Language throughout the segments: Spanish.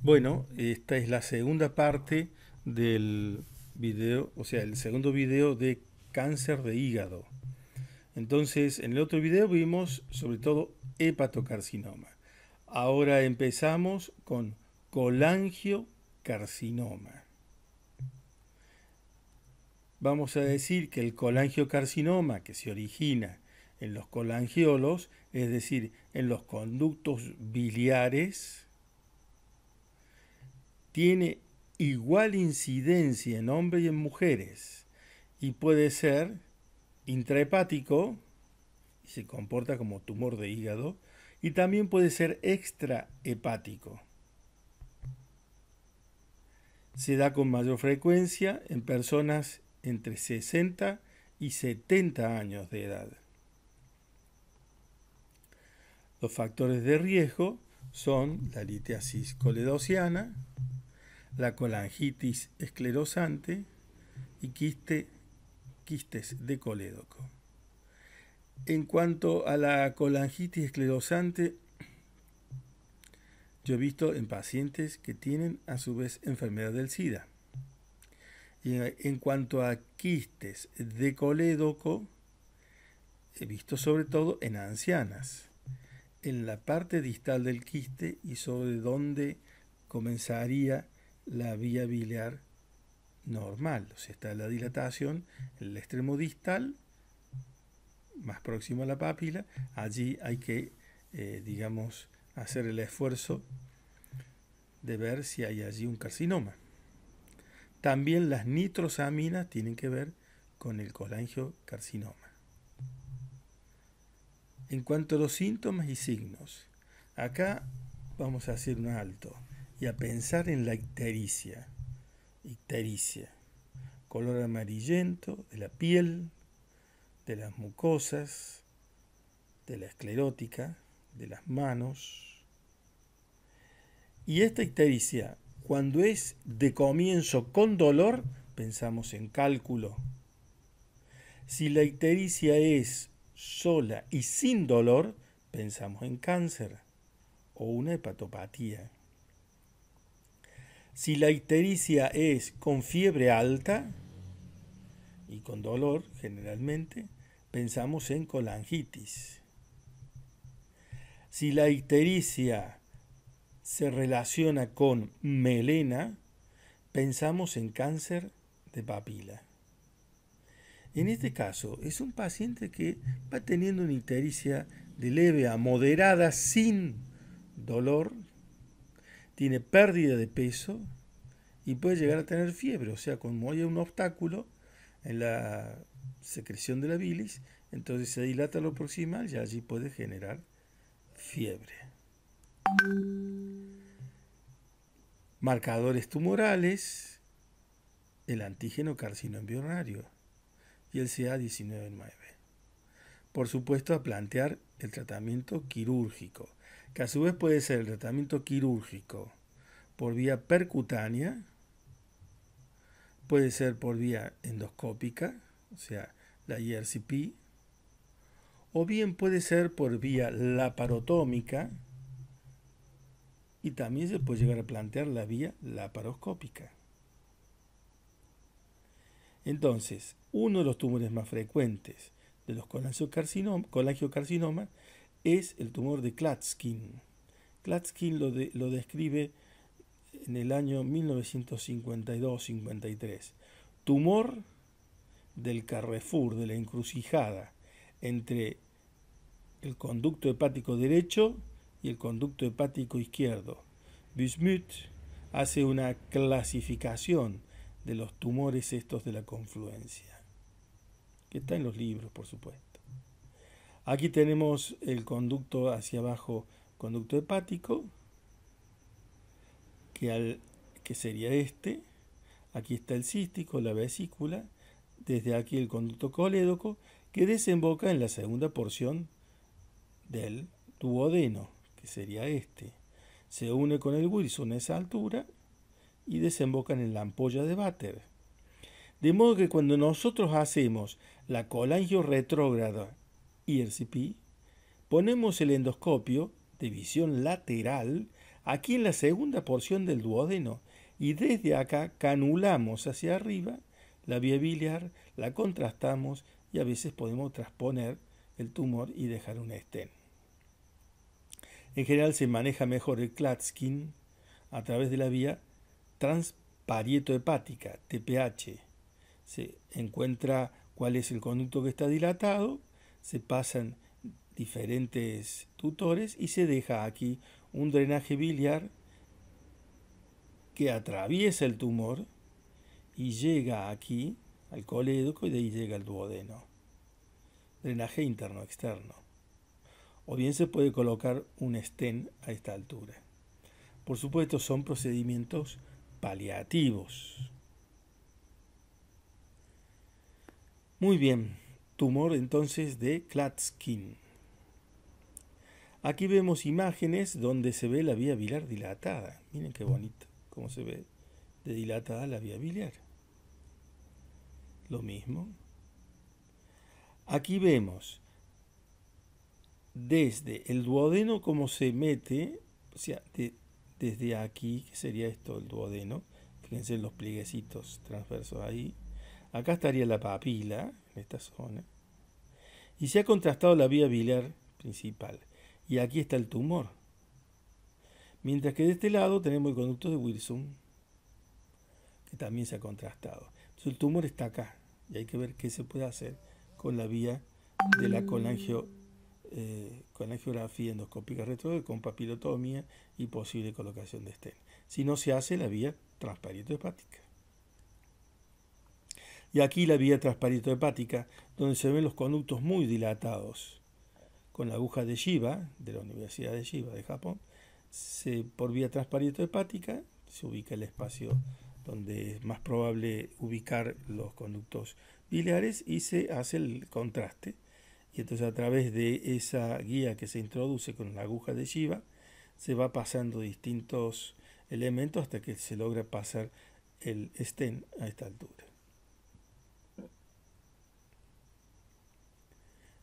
Bueno, esta es la segunda parte del video, o sea, el segundo video de cáncer de hígado. Entonces, en el otro video vimos sobre todo hepatocarcinoma. Ahora empezamos con colangiocarcinoma. Vamos a decir que el colangiocarcinoma que se origina en los colangiolos, es decir, en los conductos biliares, tiene igual incidencia en hombres y en mujeres y puede ser intrahepático y se comporta como tumor de hígado y también puede ser extrahepático. Se da con mayor frecuencia en personas entre 60 y 70 años de edad. Los factores de riesgo son la litiasis coledosiana, la colangitis esclerosante y quiste, quistes de colédoco. En cuanto a la colangitis esclerosante, yo he visto en pacientes que tienen a su vez enfermedad del SIDA. Y en cuanto a quistes de colédoco, he visto sobre todo en ancianas, en la parte distal del quiste y sobre donde comenzaría la vía biliar normal. O sea, está la dilatación en el extremo distal, más próximo a la papila. Allí hay que, eh, digamos, hacer el esfuerzo de ver si hay allí un carcinoma. También las nitrosaminas tienen que ver con el colangiocarcinoma. En cuanto a los síntomas y signos, acá vamos a hacer un alto y a pensar en la ictericia. Ictericia. Color amarillento de la piel, de las mucosas, de la esclerótica, de las manos. Y esta ictericia, cuando es de comienzo con dolor, pensamos en cálculo. Si la ictericia es sola y sin dolor, pensamos en cáncer o una hepatopatía. Si la ictericia es con fiebre alta y con dolor generalmente, pensamos en colangitis. Si la ictericia se relaciona con melena, pensamos en cáncer de papila. En este caso, es un paciente que va teniendo una ictericia de leve a moderada sin dolor tiene pérdida de peso y puede llegar a tener fiebre. O sea, como hay un obstáculo en la secreción de la bilis, entonces se dilata lo proximal y allí puede generar fiebre. Marcadores tumorales, el antígeno carcinoembrionario y el CA19-9. Por supuesto, a plantear el tratamiento quirúrgico que a su vez puede ser el tratamiento quirúrgico por vía percutánea, puede ser por vía endoscópica, o sea, la IRCP, o bien puede ser por vía laparotómica, y también se puede llegar a plantear la vía laparoscópica. Entonces, uno de los tumores más frecuentes de los colangiocarcinomas es el tumor de Klatskin. Klatskin lo, lo describe en el año 1952-53. Tumor del carrefour, de la encrucijada, entre el conducto hepático derecho y el conducto hepático izquierdo. Bismuth hace una clasificación de los tumores estos de la confluencia, que está en los libros, por supuesto. Aquí tenemos el conducto hacia abajo, conducto hepático, que, al, que sería este. Aquí está el cístico, la vesícula. Desde aquí el conducto colédoco, que desemboca en la segunda porción del duodeno, que sería este. Se une con el Wilson a esa altura y desemboca en la ampolla de váter. De modo que cuando nosotros hacemos la colangio retrógrada ERCP, ponemos el endoscopio de visión lateral aquí en la segunda porción del duodeno y desde acá canulamos hacia arriba la vía biliar, la contrastamos y a veces podemos transponer el tumor y dejar un estén. En general se maneja mejor el Klatskin a través de la vía transparietohepática, TPH. Se encuentra cuál es el conducto que está dilatado se pasan diferentes tutores y se deja aquí un drenaje biliar que atraviesa el tumor y llega aquí al colédoco y de ahí llega al duodeno. Drenaje interno externo. O bien se puede colocar un estén a esta altura. Por supuesto son procedimientos paliativos. Muy bien. Tumor entonces de Klatskin. Aquí vemos imágenes donde se ve la vía biliar dilatada. Miren qué bonito cómo se ve de dilatada la vía biliar. Lo mismo. Aquí vemos desde el duodeno cómo se mete, o sea, desde aquí, que sería esto el duodeno, fíjense en los plieguecitos transversos ahí. Acá estaría la papila, esta zona, ¿eh? y se ha contrastado la vía biliar principal. Y aquí está el tumor. Mientras que de este lado tenemos el conducto de Wilson, que también se ha contrastado. Entonces el tumor está acá y hay que ver qué se puede hacer con la vía de la colangio, eh, colangiografía endoscópica retro con papilotomía y posible colocación de estén. Si no se hace la vía transparieto hepática y aquí la vía transparieto-hepática, donde se ven los conductos muy dilatados. Con la aguja de Shiva, de la Universidad de Shiva de Japón, se, por vía transparieto-hepática se ubica el espacio donde es más probable ubicar los conductos biliares y se hace el contraste. Y entonces a través de esa guía que se introduce con la aguja de Shiva, se va pasando distintos elementos hasta que se logra pasar el estén a esta altura.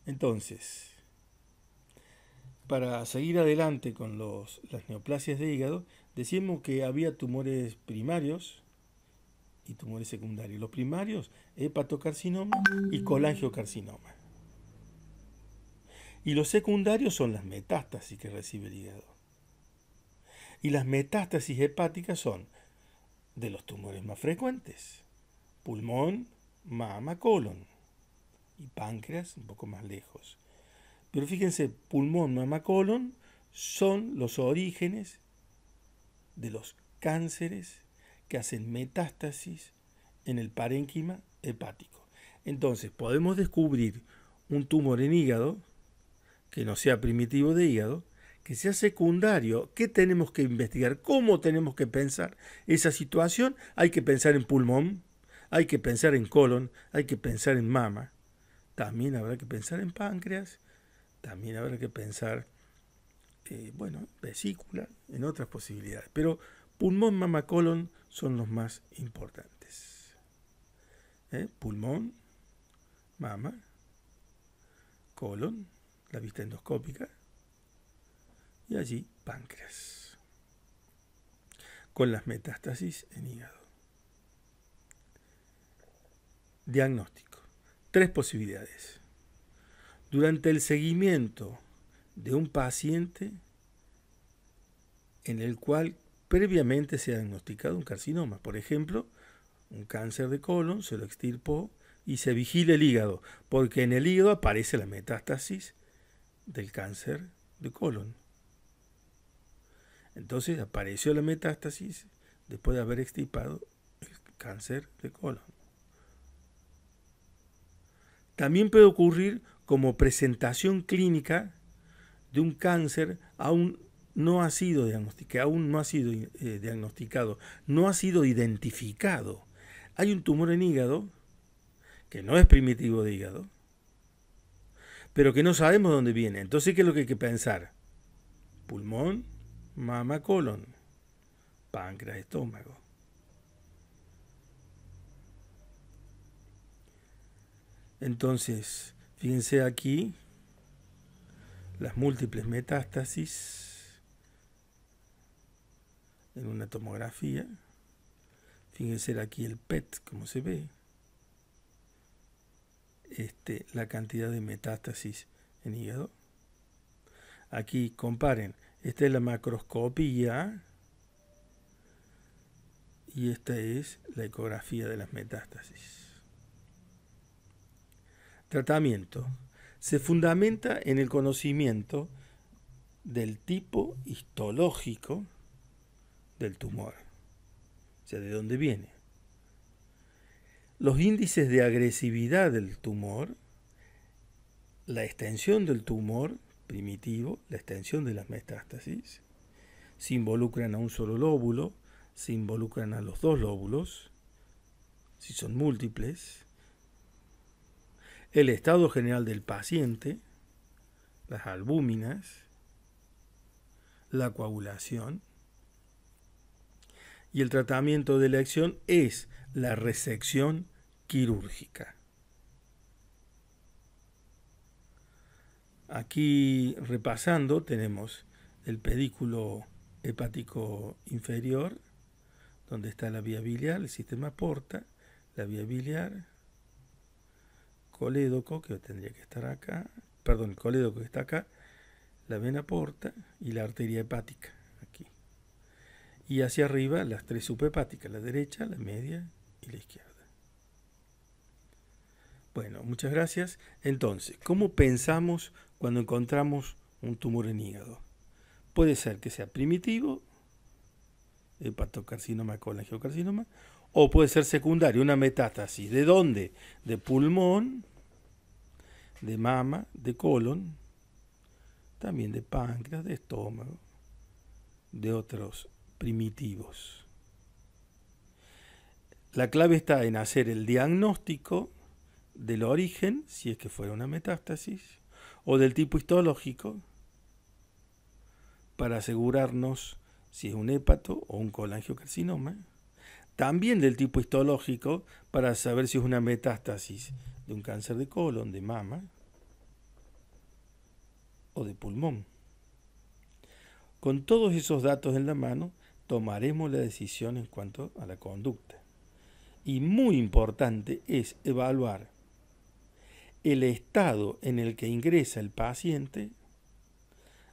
Entonces, para seguir adelante con las neoplasias de hígado, decimos que había tumores primarios y tumores secundarios. Los primarios, hepatocarcinoma y colangiocarcinoma. Y los secundarios son las metástasis que recibe el hígado. Y las metástasis hepáticas son de los tumores más frecuentes, pulmón, mama, colon y páncreas un poco más lejos. Pero fíjense, pulmón, mama, colon son los orígenes de los cánceres que hacen metástasis en el parénquima hepático. Entonces, podemos descubrir un tumor en hígado que no sea primitivo de hígado, que sea secundario. ¿Qué tenemos que investigar? ¿Cómo tenemos que pensar esa situación? Hay que pensar en pulmón, hay que pensar en colon, hay que pensar en mama también habrá que pensar en páncreas, también habrá que pensar, eh, bueno, vesícula, en otras posibilidades. Pero pulmón, mama, colon son los más importantes. ¿Eh? Pulmón, mama, colon, la vista endoscópica, y allí páncreas, con las metástasis en hígado. Diagnóstico tres posibilidades. Durante el seguimiento de un paciente en el cual previamente se ha diagnosticado un carcinoma, por ejemplo, un cáncer de colon, se lo extirpó y se vigila el hígado, porque en el hígado aparece la metástasis del cáncer de colon. Entonces apareció la metástasis después de haber extirpado el cáncer de colon. También puede ocurrir como presentación clínica de un cáncer aún no ha sido diagnosticado, aún no ha sido eh, diagnosticado, no ha sido identificado. Hay un tumor en hígado, que no es primitivo de hígado, pero que no sabemos dónde viene. Entonces, ¿qué es lo que hay que pensar? Pulmón, mama, colon, páncreas, estómago. Entonces, fíjense aquí las múltiples metástasis en una tomografía. Fíjense aquí el PET, como se ve. Este, la cantidad de metástasis en hígado. Aquí comparen. Esta es la macroscopía y esta es la ecografía de las metástasis. Tratamiento. Se fundamenta en el conocimiento del tipo histológico del tumor, o sea, de dónde viene. Los índices de agresividad del tumor, la extensión del tumor primitivo, la extensión de las metástasis, se involucran a un solo lóbulo, se involucran a los dos lóbulos, si son múltiples, el estado general del paciente, las albúminas, la coagulación. Y el tratamiento de elección es la resección quirúrgica. Aquí repasando tenemos el pedículo hepático inferior, donde está la vía biliar, el sistema porta, la vía biliar, colédoco que tendría que estar acá, perdón, el colédoco que está acá, la vena porta y la arteria hepática, aquí. Y hacia arriba las tres supepáticas, la derecha, la media y la izquierda. Bueno, muchas gracias. Entonces, ¿cómo pensamos cuando encontramos un tumor en hígado? Puede ser que sea primitivo, hepatocarcinoma, colangiocarcinoma, o puede ser secundario, una metástasis. ¿De dónde? De pulmón, de mama, de colon, también de páncreas, de estómago, de otros primitivos. La clave está en hacer el diagnóstico del origen, si es que fuera una metástasis, o del tipo histológico, para asegurarnos si es un hepato o un colangiocarcinoma también del tipo histológico, para saber si es una metástasis de un cáncer de colon, de mama o de pulmón. Con todos esos datos en la mano, tomaremos la decisión en cuanto a la conducta. Y muy importante es evaluar el estado en el que ingresa el paciente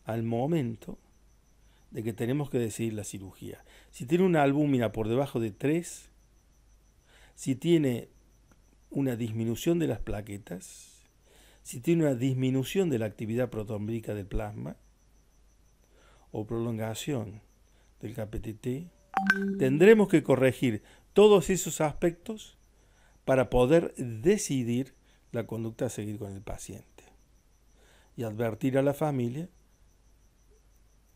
al momento de que tenemos que decidir la cirugía. Si tiene una albúmina por debajo de 3, si tiene una disminución de las plaquetas, si tiene una disminución de la actividad protombrica del plasma o prolongación del KPTT, tendremos que corregir todos esos aspectos para poder decidir la conducta a seguir con el paciente y advertir a la familia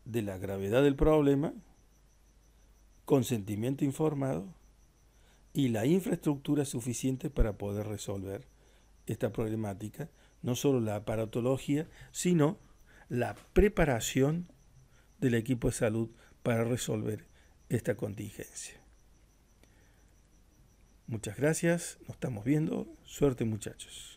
de la gravedad del problema, consentimiento informado y la infraestructura suficiente para poder resolver esta problemática, no solo la aparatología, sino la preparación del equipo de salud para resolver esta contingencia. Muchas gracias, nos estamos viendo, suerte muchachos.